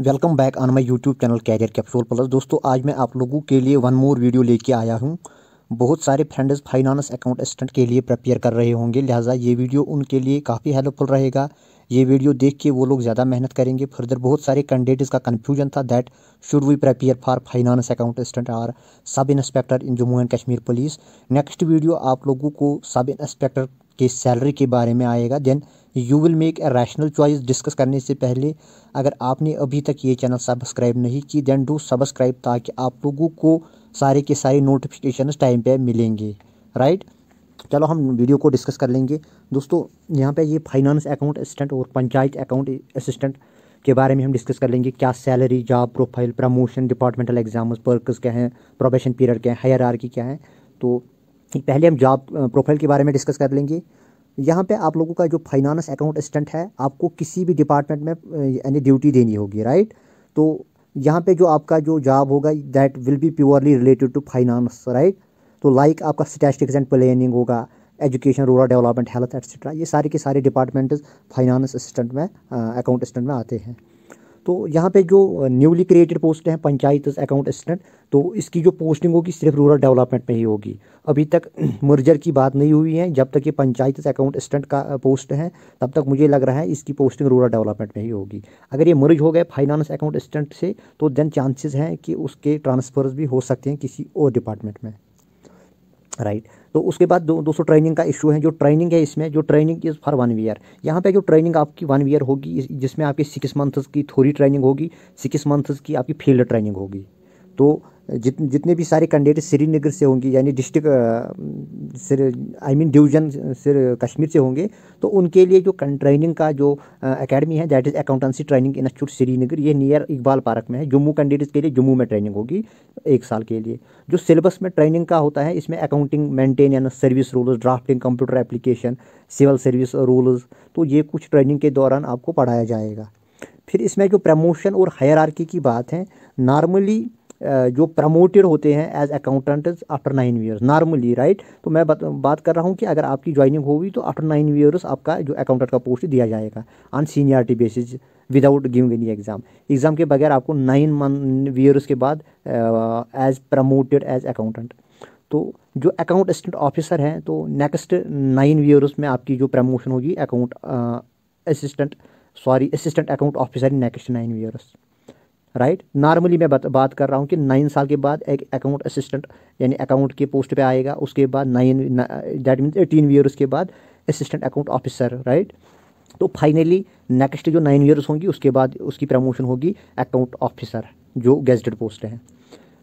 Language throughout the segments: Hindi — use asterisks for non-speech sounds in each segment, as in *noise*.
welcome back on my YouTube channel Career Capsule Plus दोस्तों आज मैं आप लोगों के लिए वन मोर वीडियो लेके आया हूँ बहुत सारे फ्रेंड्स फाइनेंस अकाउंट असिस्टेंट के लिए प्रपेयर कर रहे होंगे लिहाजा ये वीडियो उनके लिए काफ़ी हेल्पफुल रहेगा ये वीडियो देख के वो लोग ज़्यादा मेहनत करेंगे फर्दर बहुत सारे कैंडिडेट्स का कन्फ्यूजन था that should we prepare for finance account assistant or sub inspector in Jammu and Kashmir police next video आप लोगों को सब इंस्पेक्टर की सैलरी के बारे में आएगा then you will make a rational choice discuss करने से पहले अगर आपने अभी तक ये चैनल सब्सक्राइब नहीं की देन डू सब्सक्राइब ताकि आप लोगों को सारे के सारे नोटिफिकेशन टाइम पे मिलेंगे राइट चलो हम वीडियो को डिस्कस कर लेंगे दोस्तों यहाँ पे ये फाइनेंस अकाउंट असिस्टेंट और पंचायत अकाउंट असिस्टेंट के बारे में हम डिस्कस कर लेंगे क्या salary job profile promotion departmental exams perks क्या हैं प्रोबेशन पीरियड क्या है हायर आर क्या है तो पहले हम जॉब प्रोफाइल के बारे में डिस्कस कर लेंगे यहाँ पे आप लोगों का जो फाइनेंस अकाउंट असिस्टेंट है आपको किसी भी डिपार्टमेंट में यानी ड्यूटी देनी होगी राइट तो यहाँ पे जो आपका जो जॉब होगा that will be purely related to finance right तो लाइक like आपका स्टैटिक्स एंड प्लानिंग होगा education rural development health etcetera ये सारे के सारे डिपार्टमेंट्स फाइनेंस असिस्टेंट में अकाउंट असिस्टेंट में आते हैं तो यहाँ पे जो न्यूली क्रिएटेड पोस्ट हैं पंचायत अकाउंट असिस्टेंट तो इसकी जो पोस्टिंग होगी सिर्फ रूरल डेवलपमेंट में ही होगी अभी तक मर्जर *clears throat* की बात नहीं हुई है जब तक ये पंचायत अकाउंट असिस्टेंट का पोस्ट है तब तक मुझे लग रहा है इसकी पोस्टिंग रूरल डेवलपमेंट में ही होगी अगर ये मर्ज हो गए फाइनेंस अकाउंट असिस्टेंट से तो देन चांसेस हैं कि उसके ट्रांसफ़र्स भी हो सकते हैं किसी और डिपार्टमेंट में राइट तो उसके बाद दो दोस्तों ट्रेनिंग का इशू है जो ट्रेनिंग है इसमें जो training is for one year यहाँ पे जो ट्रेनिंग आपकी वन ईयर होगी जिसमें आपकी सिक्स मंथ्स की थोड़ी ट्रेनिंग होगी सिक्स मंथ्स की आपकी फील्ड ट्रेनिंग होगी तो जित जितने भी सारे कैंडिडेट श्रीनगर से होंगे यानी डिस्ट्रिक्ट आई मीन डिवीजन सिर कश्मीर से होंगे तो उनके लिए जो ट्रेनिंग का जो एकेडमी है that is accountancy training institute Srinagar ये नियर इकबाल पार्क में है जम्मू कैंडिडेट्स के लिए जम्मू में ट्रेनिंग होगी एक साल के लिए जो सिलेबस में ट्रेनिंग का होता है इसमें accounting maintenance service rules drafting computer application civil service rules तो ये कुछ ट्रेनिंग के दौरान आपको पढ़ाया जाएगा फिर इसमें जो प्रमोशन और हायरार्की की बात है नॉर्मली जो प्रमोटेड होते हैं as accountant after nine years normally right तो मैं बत, बात कर रहा हूँ कि अगर आपकी ज्वाइनिंग होगी तो आफ्टर नाइन ईयर्स आपका जो अकाउंटेंट का पोस्ट दिया जाएगा on seniority basis without giving any exam exam के बगैर आपको नाइन मंथ ईयर्स के बाद एज प्रमोटेड एज अकाउंटेंट तो जो अकाउंट असिस्टेंट ऑफिसर हैं तो नेक्स्ट नाइन ईयर्स में आपकी जो प्रमोशन होगी account assistant sorry assistant account officer next nine years right normally मैं बात कर रहा हूँ कि नाइन साल के बाद एक अकाउंट असिस्टेंट यानी अकाउंट के पोस्ट पे आएगा उसके बाद nine that mean eighteen years के बाद असिस्टेंट अकाउंट ऑफिसर राइट तो फाइनली नेक्स्ट जो नाइन ईयर्स होंगी उसके बाद उसकी प्रमोशन होगी अकाउंट ऑफिसर जो गेजटेड पोस्ट है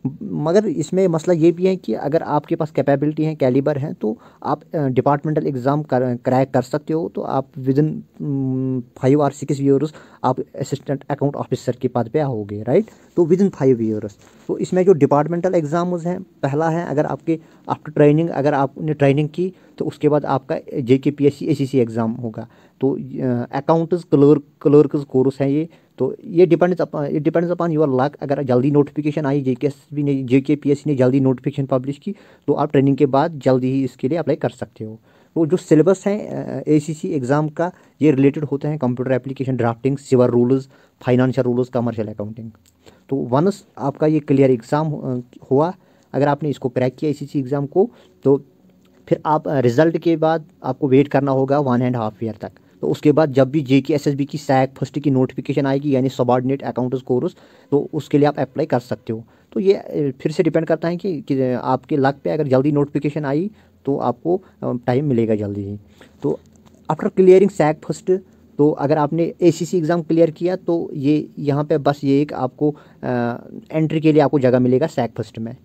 मगर इसमें मसला ये भी है कि अगर आपके पास कैपेबिलिटी है कैलिबर है तो आप डिपार्टमेंटल एग्ज़ाम क्रैक कर सकते हो तो आप within five or six years आप असिस्टेंट अकाउंट ऑफिसर के पद पे आओगे राइट तो विद इन फाइव ईयर्स तो इसमें जो डिपार्टमेंटल एग्ज़ाम्स हैं पहला है अगर आपके आफ्टर ट्रेनिंग अगर आपने ट्रेनिंग की तो उसके बाद आपका J K P S C A C C exam होगा तो अकाउंट्स क्लर्क क्लर्कस कोर्स है ये तो ये डिपेंड्स ये डिपेंड्स अपॉन योर लक अगर जल्दी नोटिफिकेशन आई जे के एस बी ने जे के पी एस सी ने जल्दी नोटिफिकेशन पब्लिश की तो आप ट्रेनिंग के बाद जल्दी ही इसके लिए अप्लाई कर सकते हो वो जो सिलेबस है ए सी सी एग्ज़ाम का ये रिलेटेड होते हैं computer application drafting civil rules financial rules commercial accounting तो वंस आपका ये क्लियर एग्ज़ाम हुआ अगर आपने इसको क्रैक किया ए एग्ज़ाम को तो फिर आप रिज़ल्ट के बाद आपको वेट करना होगा वन एंड हाफ ईयर तक तो उसके बाद जब भी J K S S B की सैक फर्स्ट की नोटिफिकेशन आएगी यानी सबॉर्डिनेट अकाउंट कोर्स तो उसके लिए आप अप्लाई कर सकते हो तो ये फिर से डिपेंड करता है कि, कि आपके लक पे अगर जल्दी नोटिफिकेशन आई तो आपको टाइम मिलेगा जल्दी ही तो आफ्टर क्लियरिंग सैक फर्स्ट तो अगर आपने ए सी एग्ज़ाम क्लियर किया तो ये यहाँ पे बस ये एक आपको आ, एंट्री के लिए आपको जगह मिलेगा सैक फर्स्ट में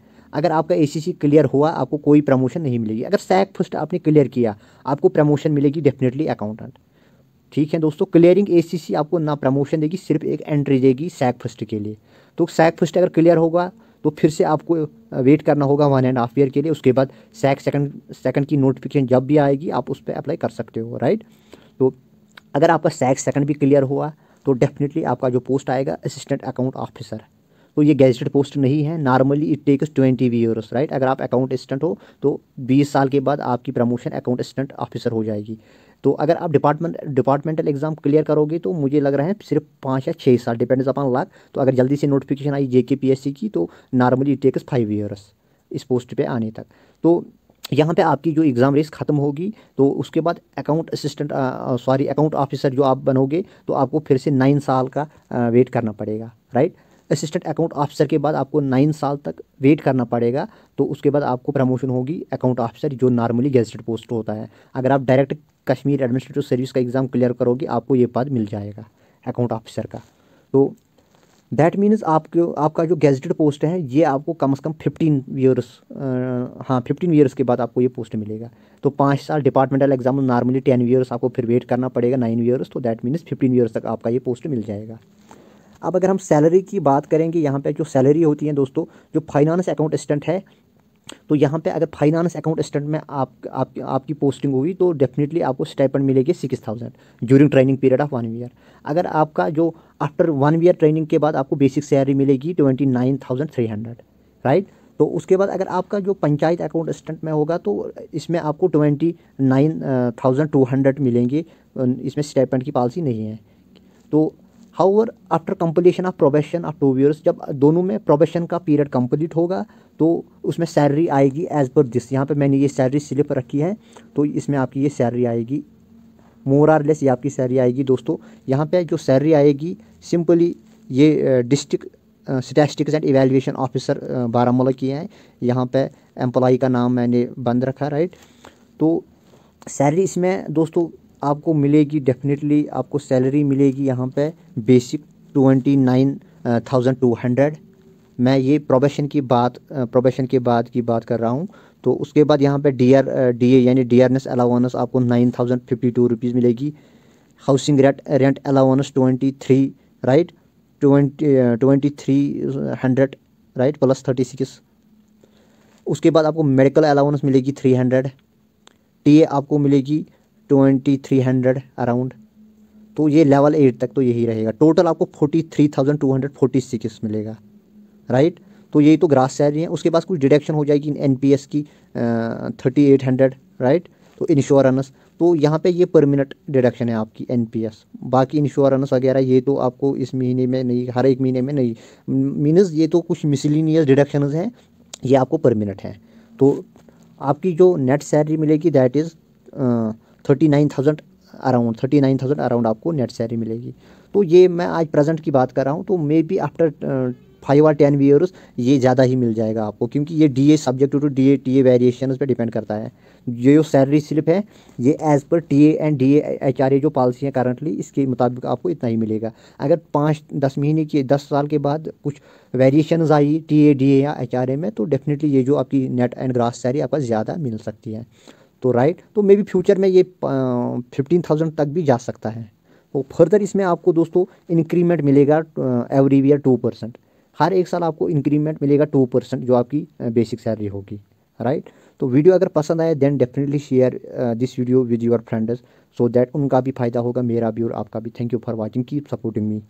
अगर आपका ए सी क्लियर हुआ आपको कोई प्रमोशन नहीं मिलेगी अगर सैक फर्स्ट आपने क्लियर किया आपको प्रमोशन मिलेगी डेफिनेटली अकाउंटेंट ठीक है दोस्तों क्लियरिंग एसीसी आपको ना प्रमोशन देगी सिर्फ एक एंट्री देगी सैक फर्स्ट के लिए तो सैक फर्स्ट अगर क्लियर होगा तो फिर से आपको वेट करना होगा वन एंड हाफ ईयर के लिए उसके बाद सैक सेकंड सेकंड की नोटिफिकेशन जब भी आएगी आप उस पर अप्लाई कर सकते हो राइट तो अगर आपका सैक सेकंड भी क्लियर हुआ तो डेफिनेटली आपका जो पोस्ट आएगा असिस्टेंट अकाउंट ऑफिसर तो ये गैजेटेड पोस्ट नहीं है normally it takes twenty we years right अगर आप अकाउंट असिस्टेंट हो तो बीस साल के बाद आपकी प्रमोशन अकाउंट असिस्टेंट ऑफिसर हो जाएगी तो अगर आप डिपार्टमेंट डिपार्टमेंटल एग्जाम क्लियर करोगे तो मुझे लग रहा है सिर्फ पाँच या छः साल डिपेंड्स अपॉन लाख तो अगर जल्दी से नोटिफिकेशन आई जे पी एस सी की तो normally it takes five years इस पोस्ट पर आने तक तो यहाँ पे आपकी जो एग्ज़ाम रेस ख़त्म होगी तो उसके बाद account assistant sorry account officer जो आप बनोगे तो आपको फिर से नाइन साल का आ, वेट करना पड़ेगा राइट असिस्टेंट अकाउंट ऑफिसर के बाद आपको नाइन साल तक वेट करना पड़ेगा तो उसके बाद आपको प्रमोशन होगी अकाउंट ऑफिसर जो नॉर्मली गेजेटेड पोस्ट होता है अगर आप डायरेक्ट कश्मीर एडमिनिस्ट्रेटिव सर्विस का एग्ज़ाम क्लियर करोगे आपको ये पद मिल जाएगा अकाउंट ऑफिसर का तो दैट मीन्स आपके आपका जो गेजेटेड पोस्ट है ये आपको कम से कम फिफ्टीन ईयर्स हाँ फिफ्टीन ईयर्स के बाद आपको ये पोस्ट मिलेगा तो पाँच साल departmental exam normally ten years आपको फिर वेट करना पड़ेगा नाइन ईयर्स तो दैट मीन्स फिफ्टीन ईयर्स तक आपका ये पोस्ट मिल जाएगा अब अगर हम सैलरी की बात करेंगे यहाँ पे जो सैलरी होती है दोस्तों जो फाइनेंस अकाउंट असिस्टेंट है तो यहाँ पे अगर फाइनेंस अकाउंट असिस्टेंट में आप, आप आपकी पोस्टिंग होगी तो डेफिनेटली आपको स्टाइपेंड मिलेगी six thousand during training period of one year अगर आपका जो आफ्टर वन ईयर ट्रेनिंग के बाद आपको बेसिक सैलरी मिलेगी twenty nine thousand three hundred right तो उसके बाद अगर आपका जो पंचायत अकाउंट असिस्टेंट में होगा तो इसमें आपको twenty nine thousand two hundred मिलेंगे इसमें स्टेपमेंट की पॉलिसी नहीं है तो और after completion of probation of two years जब दोनों में प्रोबेशन का पीरियड कंप्लीट होगा तो उसमें सैलरी आएगी एज पर दिस यहाँ पे मैंने ये सैलरी स्लिप रखी है तो इसमें आपकी ये सैलरी आएगी मोर आर लेस ये आपकी सैलरी आएगी दोस्तों यहाँ पे जो सैलरी आएगी सिंपली ये district statistics and evaluation officer Baramulla की हैं यहाँ पे एम्प्लॉ का नाम मैंने बंद रखा राइट तो सैलरी इसमें दोस्तों आपको मिलेगी डेफिनेटली आपको सैलरी मिलेगी यहाँ पे basic twenty nine thousand two hundred मैं ये प्रोबेशन की बात प्रोबेशन के बाद की बात कर रहा हूँ तो उसके बाद यहाँ पे डी आर डी ए यानी डी आर एस अलावानस आपको nine thousand fifty two rupees मिलेगी housing rent rent allowance twenty three right twenty twenty three hundred right plus thirty six उसके बाद आपको मेडिकल अलाउंस मिलेगी थ्री हंड्रेड टी ए आपको मिलेगी ट्वेंटी थ्री हंड्रेड अराउंड तो ये लेवल एट तक तो यही रहेगा टोटल आपको forty three thousand two hundred forty six मिलेगा राइट तो यही तो ग्रास सैलरी है उसके पास कुछ डिडक्शन हो जाएगी एन पी एस की थर्टी एट हंड्रेड राइट तो इंश्योरेंस तो यहाँ पे ये पर डिडक्शन है आपकी एन पी एस बाकी इंश्योरेंस वगैरह ये तो आपको इस महीने में नहीं हर एक महीने में नहीं मीनस ये तो कुछ मिसलिनियस डिडक्शन हैं ये आपको पर हैं तो आपकी जो नेट सैलरी मिलेगी that is thirty nine thousand around thirty nine thousand around आपको नेट सैलरी मिलेगी तो ये मैं आज प्रेजेंट की बात कर रहा हूँ तो मे बी आफ्टर फाइव और टेन ईयर्स ये ज़्यादा ही मिल जाएगा आपको क्योंकि ये D A subject to D A T A variation पर डिपेंड करता है ये जो सैलरी स्लिप है ये as per T A and D H R A जो पॉलिसी है करंटली इसके मुताबिक आपको इतना ही मिलेगा अगर पाँच दस महीने के दस साल के बाद कुछ वेरिएशन आई टी ए डी ए या एच आर ए में तो डेफिनेटली ये जो आपकी नेट एंड ग्रास सैलरी आपका ज़्यादा मिल सकती है तो राइट तो मे बी फ्यूचर में ये फिफ्टीन थाउजेंड तक भी जा सकता है तो फर्दर इसमें आपको दोस्तों इंक्रीमेंट मिलेगा एवरी ईयर टू परसेंट हर एक साल आपको इंक्रीमेंट मिलेगा टू परसेंट जो आपकी बेसिक सैलरी होगी राइट तो वीडियो अगर पसंद आए then definitely share this video with your friends so that उनका भी फ़ायदा होगा मेरा भी और आपका भी thank you for watching keep supporting me